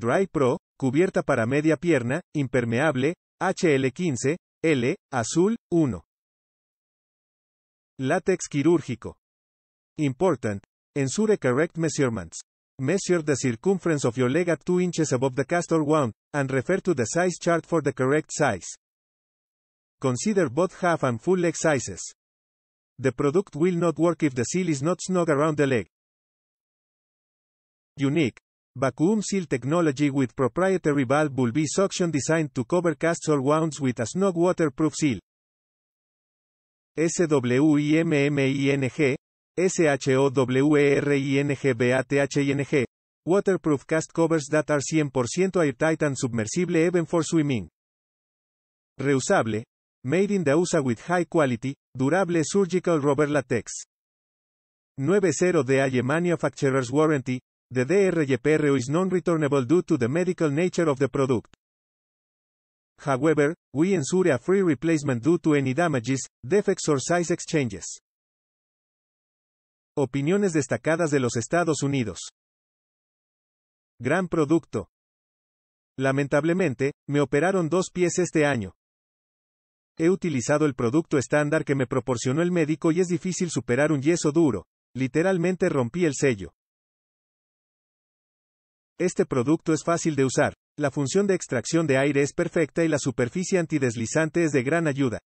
Dry Pro, cubierta para media pierna, impermeable, HL15, L, azul, 1. Látex quirúrgico. Important. Ensure correct measurements. Measure the circumference of your leg at 2 inches above the castor wound, and refer to the size chart for the correct size. Consider both half and full leg sizes. The product will not work if the seal is not snug around the leg. Unique. Vacuum seal technology with proprietary valve will be suction designed to cover casts or wounds with a Snug waterproof seal. SWIMMING, SHOWERINGBATHING, waterproof cast covers that are 100% airtight and submersible even for swimming. Reusable, made in the USA with high quality, durable surgical rubber latex. 90 day Manufacturer's Warranty, The DRYPRO is non-returnable due to the medical nature of the product. However, we ensure a free replacement due to any damages, defects or size exchanges. Opiniones destacadas de los Estados Unidos. Gran producto. Lamentablemente, me operaron dos pies este año. He utilizado el producto estándar que me proporcionó el médico y es difícil superar un yeso duro. Literalmente rompí el sello. Este producto es fácil de usar, la función de extracción de aire es perfecta y la superficie antideslizante es de gran ayuda.